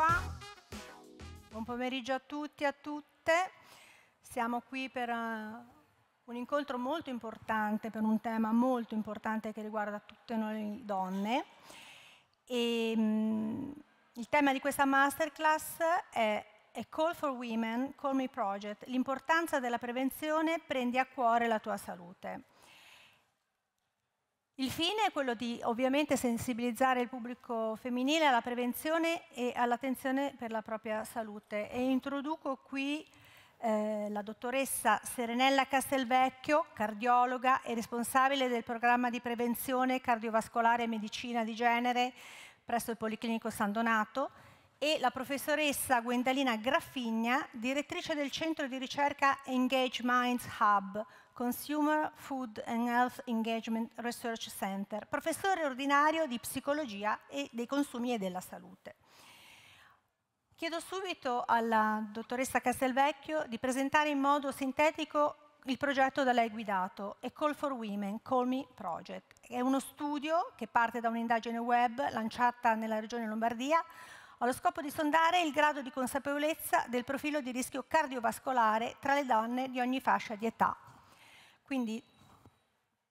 qua. Buon pomeriggio a tutti e a tutte. Siamo qui per eh, un incontro molto importante, per un tema molto importante che riguarda tutte noi donne. E, ehm, mh, il tema di questa masterclass è A Call for Women, Call Me Project, l'importanza della prevenzione, prendi a cuore la tua salute. Il fine è quello di ovviamente sensibilizzare il pubblico femminile alla prevenzione e all'attenzione per la propria salute e introduco qui eh, la dottoressa Serenella Castelvecchio, cardiologa e responsabile del programma di prevenzione cardiovascolare e medicina di genere presso il Policlinico San Donato e la professoressa Guendalina Graffigna, direttrice del centro di ricerca Engage Minds Hub, Consumer Food and Health Engagement Research Center, professore ordinario di psicologia e dei consumi e della salute. Chiedo subito alla dottoressa Castelvecchio di presentare in modo sintetico il progetto da lei guidato, e Call for Women, Call Me Project. È uno studio che parte da un'indagine web lanciata nella regione Lombardia allo scopo di sondare il grado di consapevolezza del profilo di rischio cardiovascolare tra le donne di ogni fascia di età quindi,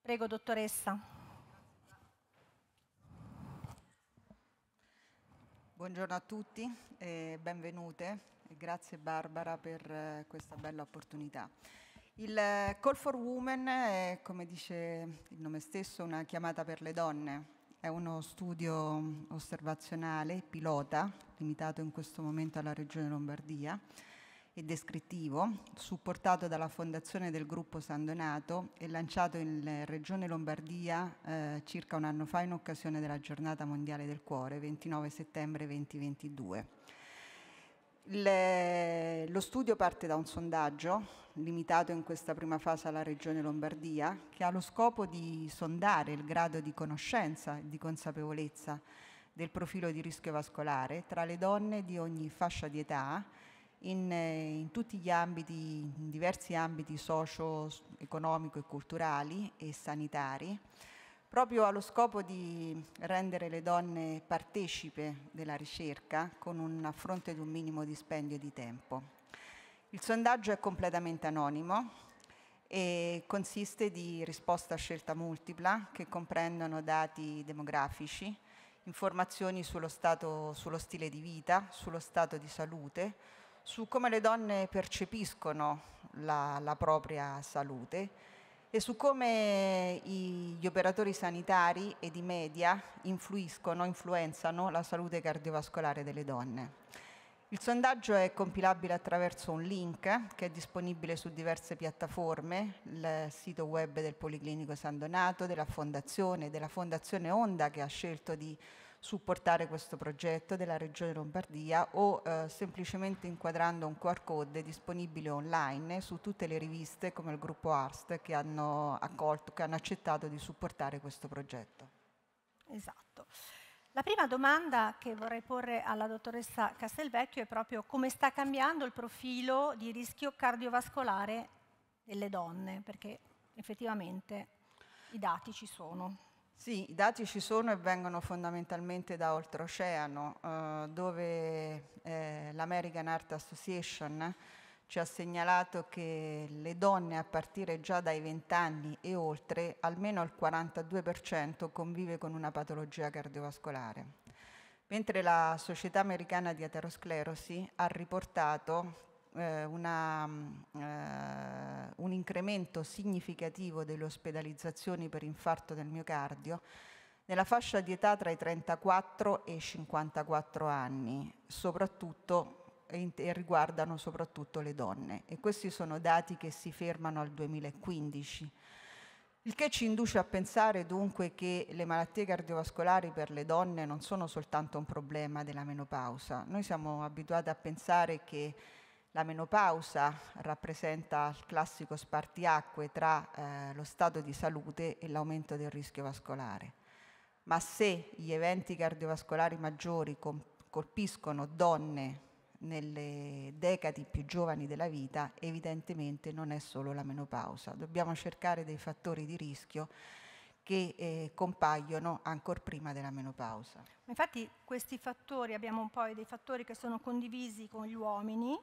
prego dottoressa. Buongiorno a tutti e benvenute. E grazie Barbara per eh, questa bella opportunità. Il eh, Call for Women è, come dice il nome stesso, una chiamata per le donne. È uno studio osservazionale pilota, limitato in questo momento alla Regione Lombardia, e descrittivo, supportato dalla fondazione del gruppo San Donato e lanciato in Regione Lombardia eh, circa un anno fa in occasione della giornata mondiale del cuore, 29 settembre 2022. Le, eh, lo studio parte da un sondaggio limitato in questa prima fase alla Regione Lombardia che ha lo scopo di sondare il grado di conoscenza e di consapevolezza del profilo di rischio vascolare tra le donne di ogni fascia di età in, eh, in, tutti gli ambiti, in diversi ambiti socio-economico e culturali e sanitari, proprio allo scopo di rendere le donne partecipe della ricerca con un affronto di un minimo dispendio di tempo. Il sondaggio è completamente anonimo e consiste di risposte a scelta multipla che comprendono dati demografici, informazioni sullo, stato, sullo stile di vita, sullo stato di salute, su come le donne percepiscono la, la propria salute e su come i, gli operatori sanitari e di media influiscono, influenzano la salute cardiovascolare delle donne. Il sondaggio è compilabile attraverso un link che è disponibile su diverse piattaforme, il sito web del Policlinico San Donato, della Fondazione, della Fondazione Onda che ha scelto di supportare questo progetto della Regione Lombardia o eh, semplicemente inquadrando un QR code disponibile online su tutte le riviste come il gruppo ARST che hanno accolto, che hanno accettato di supportare questo progetto. Esatto. La prima domanda che vorrei porre alla dottoressa Castelvecchio è proprio come sta cambiando il profilo di rischio cardiovascolare delle donne, perché effettivamente i dati ci sono. Sì, i dati ci sono e vengono fondamentalmente da oltreoceano, eh, dove eh, l'American Art Association ci ha segnalato che le donne a partire già dai 20 anni e oltre, almeno il 42% convive con una patologia cardiovascolare. Mentre la Società Americana di Aterosclerosi ha riportato eh, una, mm, eh, un incremento significativo delle ospedalizzazioni per infarto del miocardio nella fascia di età tra i 34 e i 54 anni, soprattutto e riguardano soprattutto le donne e questi sono dati che si fermano al 2015. Il che ci induce a pensare dunque che le malattie cardiovascolari per le donne non sono soltanto un problema della menopausa. Noi siamo abituati a pensare che la menopausa rappresenta il classico spartiacque tra eh, lo stato di salute e l'aumento del rischio vascolare. Ma se gli eventi cardiovascolari maggiori colpiscono donne nelle decadi più giovani della vita, evidentemente non è solo la menopausa. Dobbiamo cercare dei fattori di rischio che eh, compaiono ancora prima della menopausa. Infatti questi fattori, abbiamo poi dei fattori che sono condivisi con gli uomini,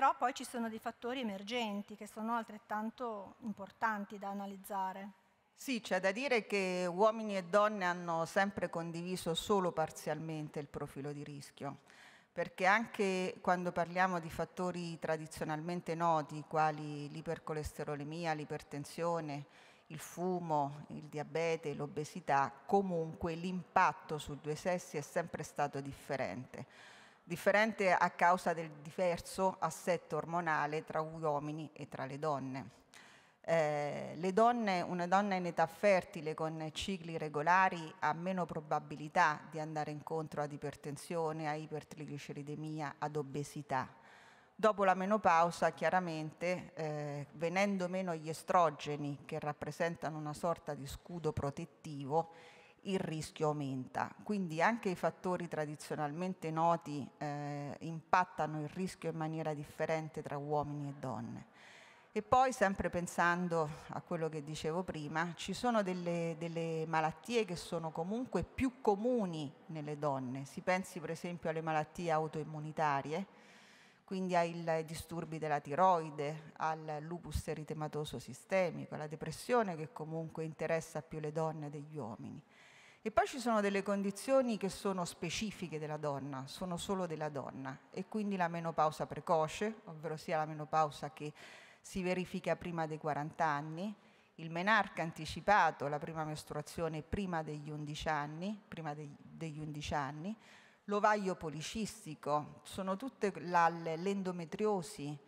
però poi ci sono dei fattori emergenti che sono altrettanto importanti da analizzare. Sì, c'è da dire che uomini e donne hanno sempre condiviso solo parzialmente il profilo di rischio, perché anche quando parliamo di fattori tradizionalmente noti, quali l'ipercolesterolemia, l'ipertensione, il fumo, il diabete, l'obesità, comunque l'impatto su due sessi è sempre stato differente differente a causa del diverso assetto ormonale tra uomini e tra le donne. Eh, donne, una donna in età fertile con cicli regolari ha meno probabilità di andare incontro ad ipertensione, a ipertrigliceridemia, ad obesità. Dopo la menopausa, chiaramente, eh, venendo meno gli estrogeni che rappresentano una sorta di scudo protettivo, il rischio aumenta. Quindi anche i fattori tradizionalmente noti eh, impattano il rischio in maniera differente tra uomini e donne. E poi, sempre pensando a quello che dicevo prima, ci sono delle, delle malattie che sono comunque più comuni nelle donne. Si pensi per esempio alle malattie autoimmunitarie, quindi ai disturbi della tiroide, al lupus eritematoso sistemico, alla depressione che comunque interessa più le donne degli uomini. E poi ci sono delle condizioni che sono specifiche della donna, sono solo della donna e quindi la menopausa precoce, ovvero sia la menopausa che si verifica prima dei 40 anni, il menarca anticipato, la prima mestruazione prima degli 11 anni, prima dei, degli 11 anni l'ovaio policistico, sono tutte l'endometriosi,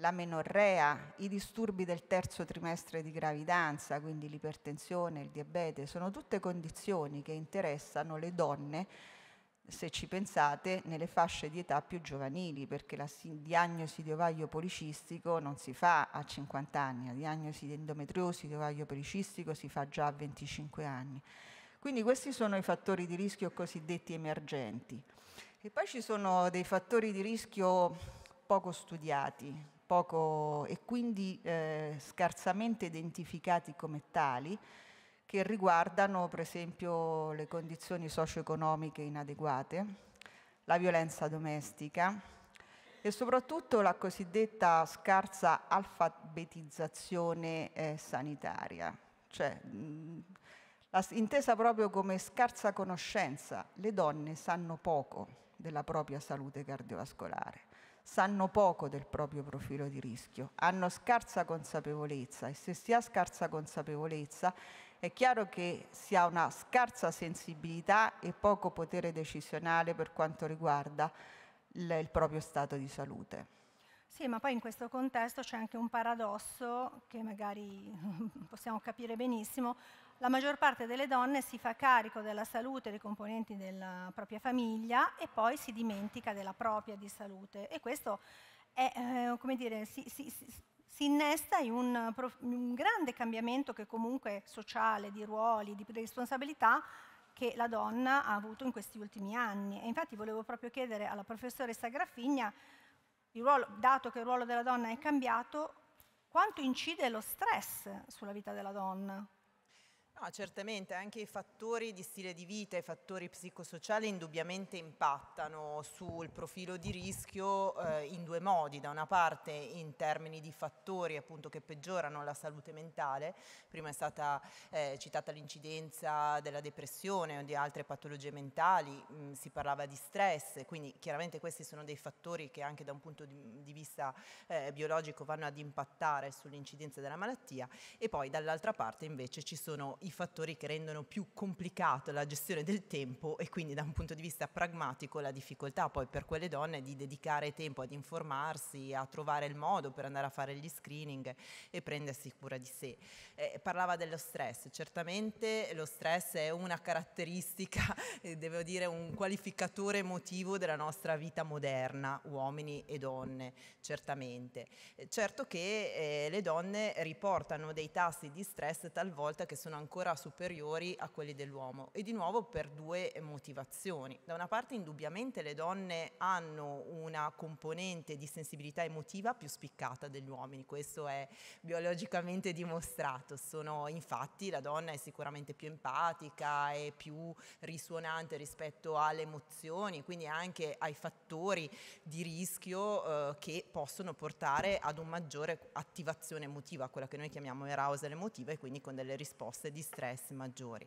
la menorrea, i disturbi del terzo trimestre di gravidanza, quindi l'ipertensione, il diabete, sono tutte condizioni che interessano le donne, se ci pensate, nelle fasce di età più giovanili, perché la diagnosi di ovaio policistico non si fa a 50 anni, la diagnosi di endometriosi di ovaio policistico si fa già a 25 anni. Quindi questi sono i fattori di rischio cosiddetti emergenti. E poi ci sono dei fattori di rischio poco studiati, poco e quindi eh, scarsamente identificati come tali, che riguardano per esempio le condizioni socio-economiche inadeguate, la violenza domestica e soprattutto la cosiddetta scarsa alfabetizzazione eh, sanitaria, cioè mh, la, intesa proprio come scarsa conoscenza. Le donne sanno poco della propria salute cardiovascolare sanno poco del proprio profilo di rischio, hanno scarsa consapevolezza e se si ha scarsa consapevolezza è chiaro che si ha una scarsa sensibilità e poco potere decisionale per quanto riguarda il, proprio stato di salute. Sì, ma poi in questo contesto c'è anche un paradosso che magari possiamo capire benissimo. La maggior parte delle donne si fa carico della salute dei componenti della propria famiglia e poi si dimentica della propria di salute. E questo è, eh, come dire, si, si, si, si innesta in un, un grande cambiamento che comunque sociale, di ruoli, di responsabilità che la donna ha avuto in questi ultimi anni. E infatti volevo proprio chiedere alla professoressa Graffigna ruolo, dato che il ruolo della donna è cambiato, quanto incide lo stress sulla vita della donna? No, certamente, anche i fattori di stile di vita, i fattori psicosociali indubbiamente impattano sul profilo di rischio eh, in due modi, da una parte in termini di fattori appunto, che peggiorano la salute mentale, prima è stata eh, citata l'incidenza della depressione o di altre patologie mentali, mh, mm, si parlava di stress, quindi chiaramente questi sono dei fattori che anche da un punto di, di vista eh, biologico vanno ad impattare sull'incidenza della malattia e poi dall'altra parte invece ci sono i i fattori che rendono più complicata la gestione del tempo e quindi da un punto di vista pragmatico la difficoltà poi per quelle donne di dedicare tempo ad informarsi, a trovare il modo per andare a fare gli screening e prendersi cura di sé. Eh, parlava dello stress, certamente lo stress è una caratteristica, eh, devo dire un qualificatore emotivo della nostra vita moderna, uomini e donne, certamente. Eh, certo che eh, le donne riportano dei tassi di stress talvolta che sono ancora ancora superiori a quelli dell'uomo e di nuovo per due motivazioni. Da una parte indubbiamente le donne hanno una componente di sensibilità emotiva più spiccata degli uomini, questo è biologicamente dimostrato, sono infatti la donna è sicuramente più empatica e più risuonante rispetto alle emozioni, quindi anche ai fattori di rischio eh, che possono portare ad un maggiore attivazione emotiva, quella che noi chiamiamo arousal emotiva e quindi con delle risposte di stress maggiori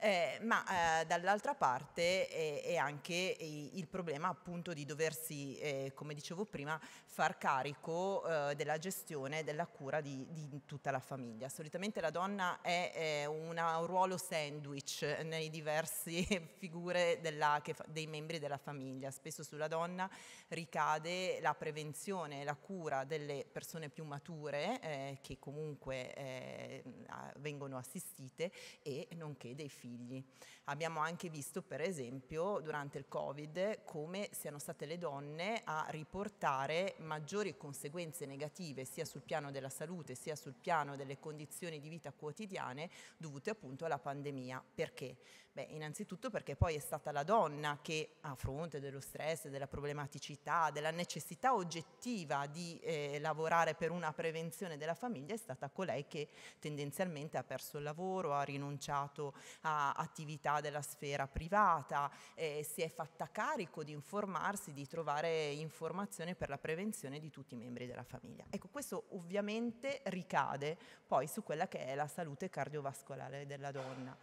eh, ma eh, dall'altra parte eh, è anche il problema appunto di doversi, eh, come dicevo prima, far carico eh, della gestione, e della cura di, di, tutta la famiglia. Solitamente la donna è, una, un ruolo sandwich nei diversi figure della, fa, dei membri della famiglia. Spesso sulla donna ricade la prevenzione, e la cura delle persone più mature eh, che comunque vengono assistite e nonché dei figli figli. Abbiamo anche visto per esempio durante il Covid come siano state le donne a riportare maggiori conseguenze negative sia sul piano della salute sia sul piano delle condizioni di vita quotidiane dovute appunto alla pandemia. Perché? Beh, innanzitutto perché poi è stata la donna che a fronte dello stress, della problematicità, della necessità oggettiva di eh, lavorare per una prevenzione della famiglia, è stata colei che tendenzialmente ha perso il lavoro, ha rinunciato a attività della sfera privata, eh, si è fatta carico di informarsi, di trovare informazioni per la prevenzione di tutti i membri della famiglia. Ecco, questo ovviamente ricade poi su quella che è la salute cardiovascolare della donna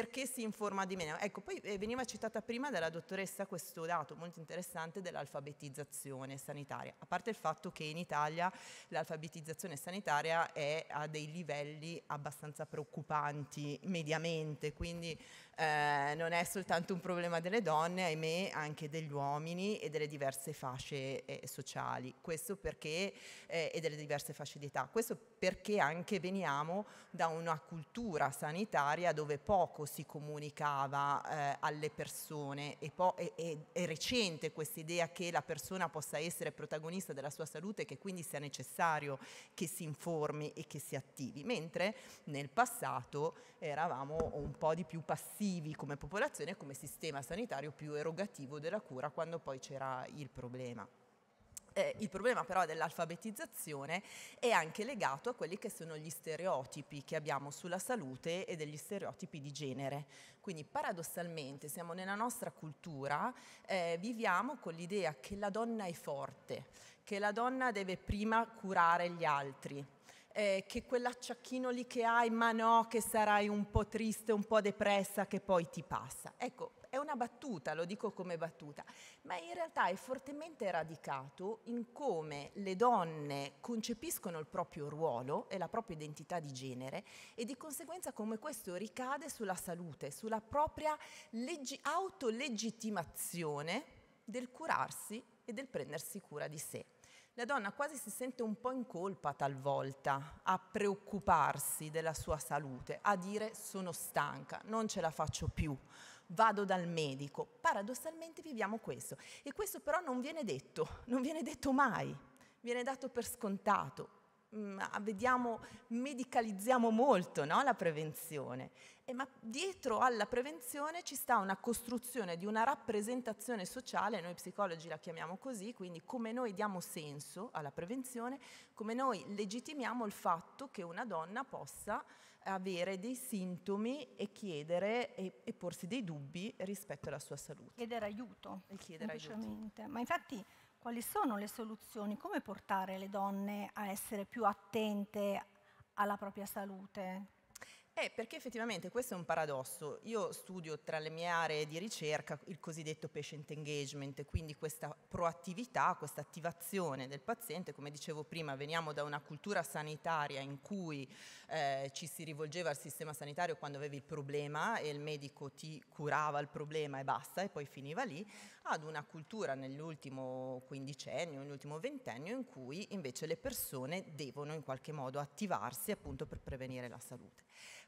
perché si informa di meno. Ecco, poi eh, veniva citata prima dalla dottoressa questo dato molto interessante dell'alfabetizzazione sanitaria, a parte il fatto che in Italia l'alfabetizzazione sanitaria è a dei livelli abbastanza preoccupanti mediamente, quindi eh, non è soltanto un problema delle donne, ahimè anche degli uomini e delle diverse fasce eh, sociali, questo perché, eh, e delle diverse fasce di età, questo perché anche veniamo da una cultura sanitaria dove poco poco si comunicava eh, alle persone e po- è, è, è recente questa idea che la persona possa essere protagonista della sua salute e che quindi sia necessario che si informi e che si attivi, mentre nel passato eravamo un po' di più passivi come popolazione e come sistema sanitario più erogativo della cura quando poi c'era il problema. Eh, il problema però dell'alfabetizzazione è anche legato a quelli che sono gli stereotipi che abbiamo sulla salute e degli stereotipi di genere. Quindi paradossalmente siamo nella nostra cultura, eh, viviamo con l'idea che la donna è forte, che la donna deve prima curare gli altri, eh, che quell'acciacchino lì che hai, ma no, che sarai un po' triste, un po' depressa, che poi ti passa. Ecco, è una battuta, lo dico come battuta, ma in realtà è fortemente radicato in come le donne concepiscono il proprio ruolo e la propria identità di genere e di conseguenza come questo ricade sulla salute, sulla propria leggi- autolegittimazione del curarsi e del prendersi cura di sé. La donna quasi si sente un po' in colpa talvolta a preoccuparsi della sua salute, a dire sono stanca, non ce la faccio più, vado dal medico. Paradossalmente viviamo questo e questo però non viene detto, non viene detto mai, viene dato per scontato. Mm, ah, vediamo, medicalizziamo molto no? la prevenzione, eh, ma dietro alla prevenzione ci sta una costruzione di una rappresentazione sociale, noi psicologi la chiamiamo così, quindi come noi diamo senso alla prevenzione, come noi legittimiamo il fatto che una donna possa avere dei sintomi e chiedere e, e porsi dei dubbi rispetto alla sua salute. Chiedere aiuto, e chiedere aiuto. Ma infatti quali sono le soluzioni? Come portare le donne a essere più attente alla propria salute? Eh, perché effettivamente questo è un paradosso. Io studio tra le mie aree di ricerca il cosiddetto patient engagement, quindi questa proattività, questa attivazione del paziente. Come dicevo prima, veniamo da una cultura sanitaria in cui eh, ci si rivolgeva al sistema sanitario quando avevi il problema e il medico ti curava il problema e basta e poi finiva lì, ad una cultura nell'ultimo quindicennio, nell'ultimo ventennio in cui invece le persone devono in qualche modo attivarsi appunto per prevenire la salute.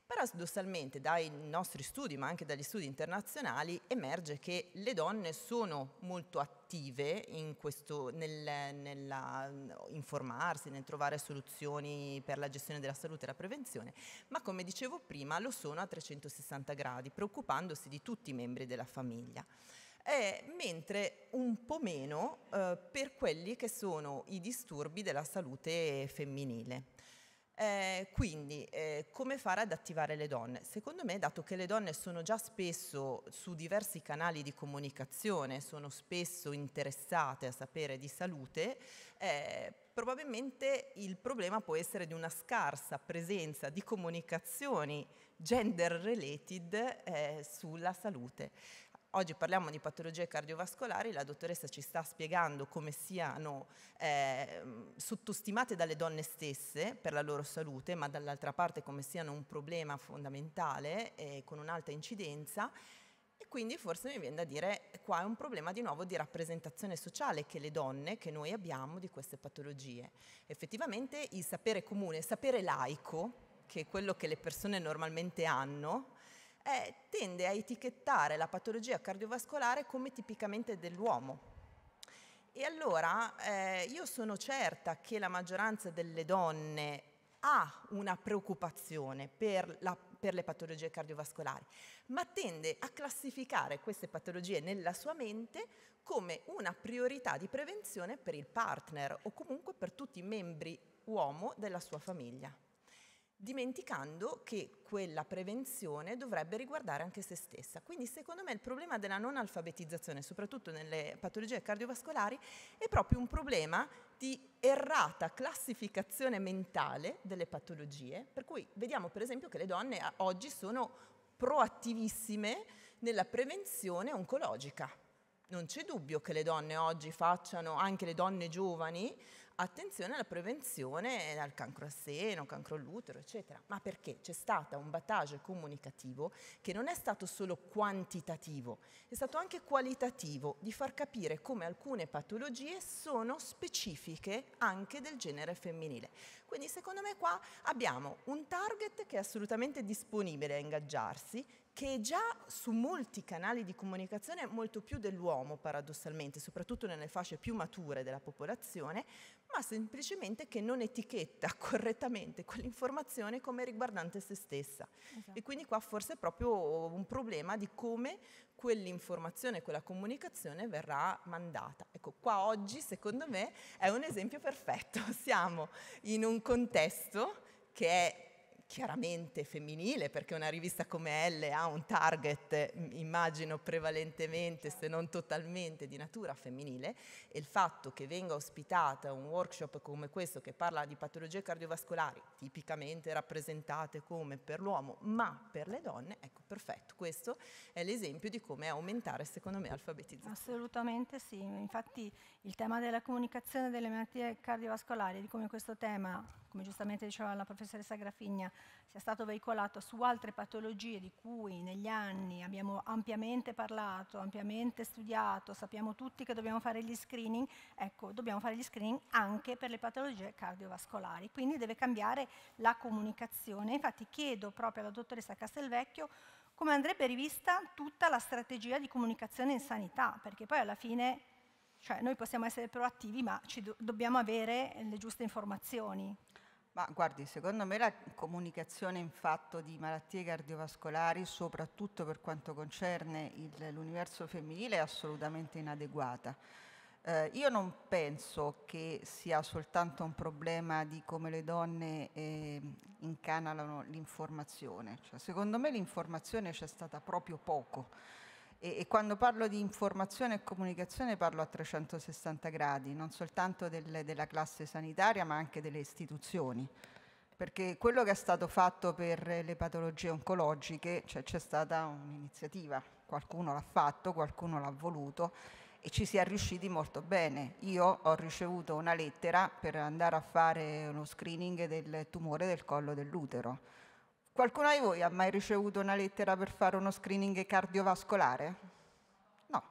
Paradossalmente dai nostri studi, ma anche dagli studi internazionali, emerge che le donne sono molto attive in questo, nel, nella, mm, informarsi, nel trovare soluzioni per la gestione della salute e la prevenzione, ma come dicevo prima lo sono a 360 gradi, preoccupandosi di tutti i membri della famiglia. Eh, mentre un po' meno eh, per quelli che sono i disturbi della salute femminile. Eh, quindi eh, come fare ad attivare le donne? Secondo me, dato che le donne sono già spesso su diversi canali di comunicazione, sono spesso interessate a sapere di salute, eh, probabilmente il problema può essere di una scarsa presenza di comunicazioni gender related eh, sulla salute. Oggi parliamo di patologie cardiovascolari, la dottoressa ci sta spiegando come siano eh, sottostimate dalle donne stesse per la loro salute, ma dall'altra parte come siano un problema fondamentale eh, con un'alta incidenza. E quindi forse mi viene da dire qua è un problema di nuovo di rappresentazione sociale che le donne, che noi abbiamo di queste patologie. Effettivamente il sapere comune, il sapere laico, che è quello che le persone normalmente hanno, eh, tende a etichettare la patologia cardiovascolare come tipicamente dell'uomo. E allora eh, io sono certa che la maggioranza delle donne ha una preoccupazione per, la, per, le patologie cardiovascolari, ma tende a classificare queste patologie nella sua mente come una priorità di prevenzione per il partner o comunque per tutti i membri uomo della sua famiglia dimenticando che quella prevenzione dovrebbe riguardare anche se stessa. Quindi secondo me il problema della non alfabetizzazione, soprattutto nelle patologie cardiovascolari, è proprio un problema di errata classificazione mentale delle patologie, per cui vediamo per esempio che le donne ah, oggi sono proattivissime nella prevenzione oncologica. Non c'è dubbio che le donne oggi facciano, anche le donne giovani, attenzione alla prevenzione al cancro a seno, cancro all'utero, eccetera. Ma perché? C'è stato un battage comunicativo che non è stato solo quantitativo, è stato anche qualitativo di far capire come alcune patologie sono specifiche anche del genere femminile. Quindi secondo me qua abbiamo un target che è assolutamente disponibile a ingaggiarsi, che è già su molti canali di comunicazione molto più dell'uomo paradossalmente, soprattutto nelle fasce più mature della popolazione, ma semplicemente che non etichetta correttamente quell'informazione come riguardante se stessa. Esatto. E quindi qua forse è proprio un problema di come quell'informazione, quella comunicazione verrà mandata. Ecco, qua oggi secondo me è un esempio perfetto, siamo in un contesto che è chiaramente femminile, perché una rivista come Elle ha un target, immagino prevalentemente, se non totalmente, di natura femminile, e il fatto che venga ospitata un workshop come questo che parla di patologie cardiovascolari, tipicamente rappresentate come per l'uomo, ma per le donne, ecco, perfetto, questo è l'esempio di come aumentare, secondo me, l'alfabetizzazione. Assolutamente sì, infatti il tema della comunicazione delle malattie cardiovascolari, di come questo tema come giustamente diceva la professoressa Grafigna, sia stato veicolato su altre patologie di cui negli anni abbiamo ampiamente parlato, ampiamente studiato, sappiamo tutti che dobbiamo fare gli screening, ecco, dobbiamo fare gli screening anche per le patologie cardiovascolari, quindi deve cambiare la comunicazione. Infatti chiedo proprio alla dottoressa Castelvecchio come andrebbe rivista tutta la strategia di comunicazione in sanità, perché poi alla fine cioè, noi possiamo essere proattivi, ma do dobbiamo avere le giuste informazioni. Ma guardi, secondo me la comunicazione in fatto di malattie cardiovascolari, soprattutto per quanto concerne il, l'universo femminile, è assolutamente inadeguata. Eh, io non penso che sia soltanto un problema di come le donne eh, incanalano l'informazione, cioè, secondo me l'informazione c'è stata proprio poco. E, e, quando parlo di informazione e comunicazione parlo a 360 gradi, non soltanto del, della classe sanitaria ma anche delle istituzioni. Perché quello che è stato fatto per le patologie oncologiche, cioè c'è stata un'iniziativa, qualcuno l'ha fatto, qualcuno l'ha voluto e ci si è riusciti molto bene. Io ho ricevuto una lettera per andare a fare uno screening del tumore del collo dell'utero Qualcuno di voi ha mai ricevuto una lettera per fare uno screening cardiovascolare? No,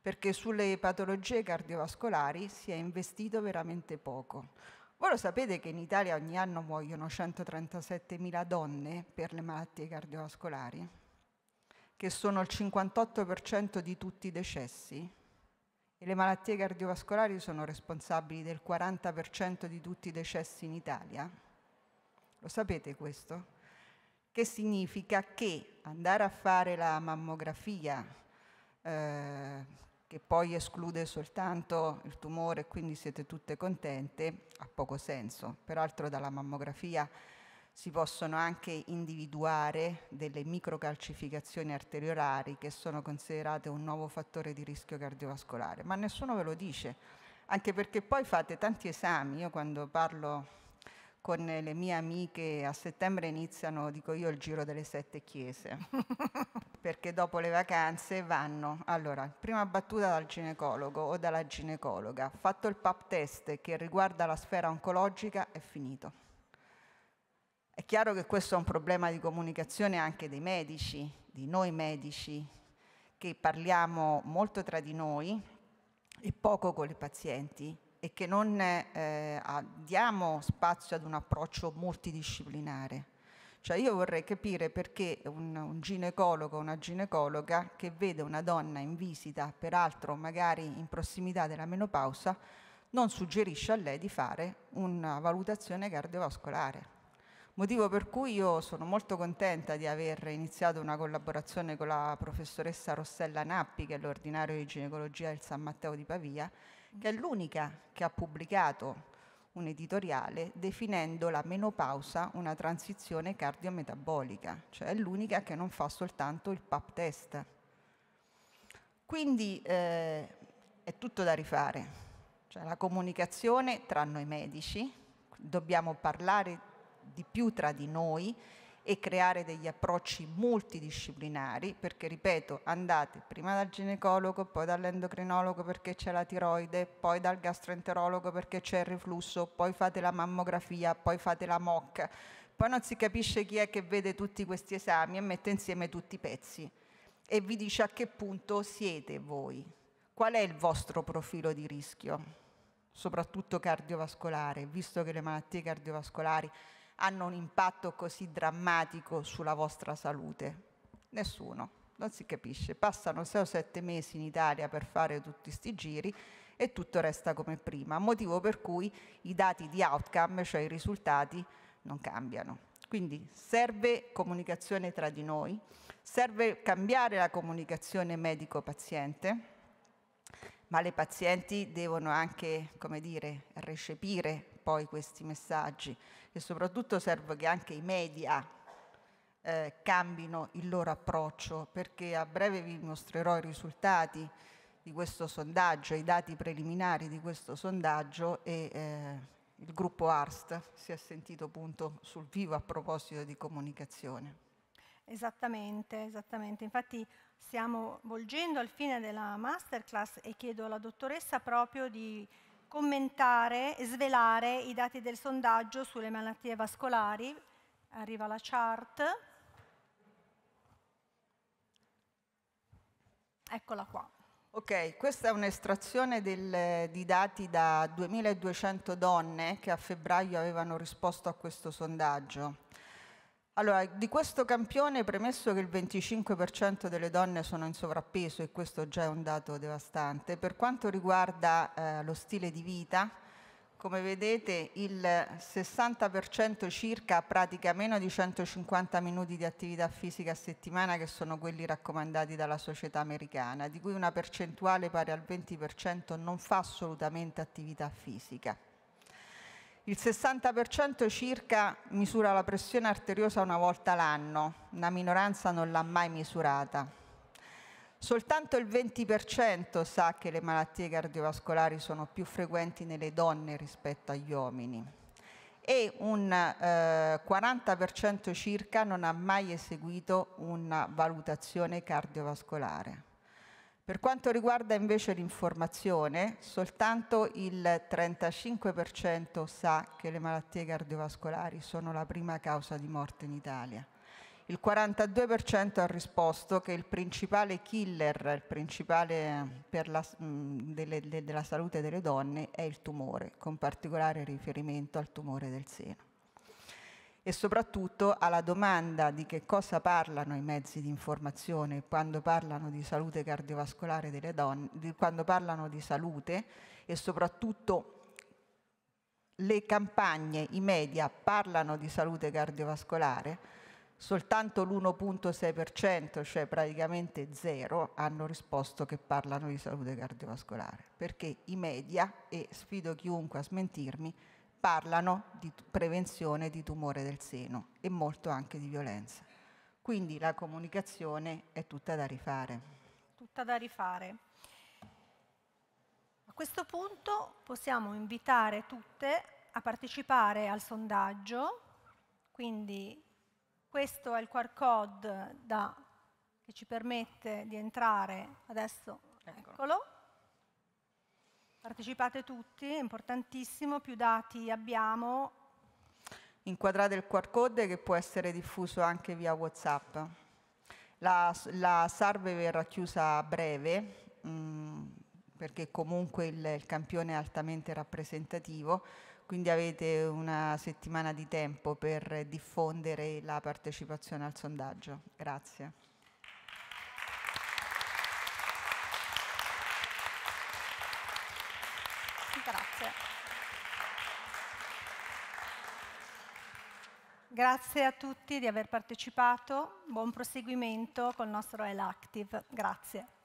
perché sulle patologie cardiovascolari si è investito veramente poco. Voi lo sapete che in Italia ogni anno muoiono 137.000 donne per le malattie cardiovascolari, che sono il 58% di tutti i decessi e le malattie cardiovascolari sono responsabili del 40% di tutti i decessi in Italia. Lo sapete questo? che significa che andare a fare la mammografia, eh, che poi esclude soltanto il tumore, quindi siete tutte contente, ha poco senso. Peraltro dalla mammografia si possono anche individuare delle microcalcificazioni arteriolari che sono considerate un nuovo fattore di rischio cardiovascolare, ma nessuno ve lo dice, anche perché poi fate tanti esami, io quando parlo con le mie amiche a settembre iniziano, dico io, il giro delle sette chiese, perché dopo le vacanze vanno, allora, prima battuta dal ginecologo o dalla ginecologa, fatto il pap test che riguarda la sfera oncologica, è finito. È chiaro che questo è un problema di comunicazione anche dei medici, di noi medici, che parliamo molto tra di noi e poco con i pazienti e che non eh, diamo spazio ad un approccio multidisciplinare. Cioè io vorrei capire perché un, un ginecologo o una ginecologa che vede una donna in visita, peraltro magari in prossimità della menopausa, non suggerisce a lei di fare una valutazione cardiovascolare. Motivo per cui io sono molto contenta di aver iniziato una collaborazione con la professoressa Rossella Nappi, che è l'ordinario di ginecologia del San Matteo di Pavia, che è l'unica che ha pubblicato un editoriale definendo la menopausa una transizione cardiometabolica, cioè è l'unica che non fa soltanto il pap test. Quindi eh, è tutto da rifare, cioè la comunicazione tra noi medici, dobbiamo parlare di più tra di noi e creare degli approcci multidisciplinari, perché ripeto, andate prima dal ginecologo, poi dall'endocrinologo perché c'è la tiroide, poi dal gastroenterologo perché c'è il reflusso, poi fate la mammografia, poi fate la MOC. Poi non si capisce chi è che vede tutti questi esami e mette insieme tutti i pezzi e vi dice a che punto siete voi, qual è il vostro profilo di rischio, soprattutto cardiovascolare, visto che le malattie cardiovascolari hanno un impatto così drammatico sulla vostra salute? Nessuno, non si capisce. Passano 6 o 7 mesi in Italia per fare tutti questi giri e tutto resta come prima, motivo per cui i dati di outcome, cioè i risultati, non cambiano. Quindi serve comunicazione tra di noi, serve cambiare la comunicazione medico-paziente, ma le pazienti devono anche, come dire, recepire poi questi messaggi e soprattutto serve che anche i media eh, cambino il loro approccio perché a breve vi mostrerò i risultati di questo sondaggio, i dati preliminari di questo sondaggio e eh, il gruppo ARST si è sentito appunto sul vivo a proposito di comunicazione. Esattamente, esattamente. Infatti stiamo volgendo al fine della masterclass e chiedo alla dottoressa proprio di commentare e svelare i dati del sondaggio sulle malattie vascolari. Arriva la chart. Eccola qua. Ok, questa è un'estrazione di dati da 2200 donne che a febbraio avevano risposto a questo sondaggio. Allora, di questo campione, premesso che il 25% delle donne sono in sovrappeso, e questo già è un dato devastante, per quanto riguarda eh, lo stile di vita, come vedete il 60% circa pratica meno di 150 minuti di attività fisica a settimana, che sono quelli raccomandati dalla società americana, di cui una percentuale pari al 20% non fa assolutamente attività fisica. Il 60% circa misura la pressione arteriosa una volta l'anno, una minoranza non l'ha mai misurata. Soltanto il 20% sa che le malattie cardiovascolari sono più frequenti nelle donne rispetto agli uomini e un eh, 40% circa non ha mai eseguito una valutazione cardiovascolare. Per quanto riguarda invece l'informazione, soltanto il 35% sa che le malattie cardiovascolari sono la prima causa di morte in Italia. Il 42% ha risposto che il principale killer, il principale la, mm, delle, de, della salute delle donne è il tumore, con particolare riferimento al tumore del seno e soprattutto alla domanda di che cosa parlano i mezzi di informazione quando parlano di salute cardiovascolare delle donne, quando parlano di salute e soprattutto le campagne, i media parlano di salute cardiovascolare, soltanto l'1.6%, cioè praticamente zero, hanno risposto che parlano di salute cardiovascolare, perché i media, e sfido chiunque a smentirmi, parlano di prevenzione di tumore del seno e molto anche di violenza. Quindi la comunicazione è tutta da rifare. Tutta da rifare. A questo punto possiamo invitare tutte a partecipare al sondaggio, quindi questo è il QR code da, che ci permette di entrare, adesso eccolo, eccolo Partecipate tutti, è importantissimo, più dati abbiamo. Inquadrate il QR code che può essere diffuso anche via Whatsapp. La, la salve verrà chiusa a breve, mh, mm, perché comunque il, il campione è altamente rappresentativo, quindi avete una settimana di tempo per diffondere la partecipazione al sondaggio. Grazie. Grazie a tutti di aver partecipato, buon proseguimento col nostro El Active. Grazie.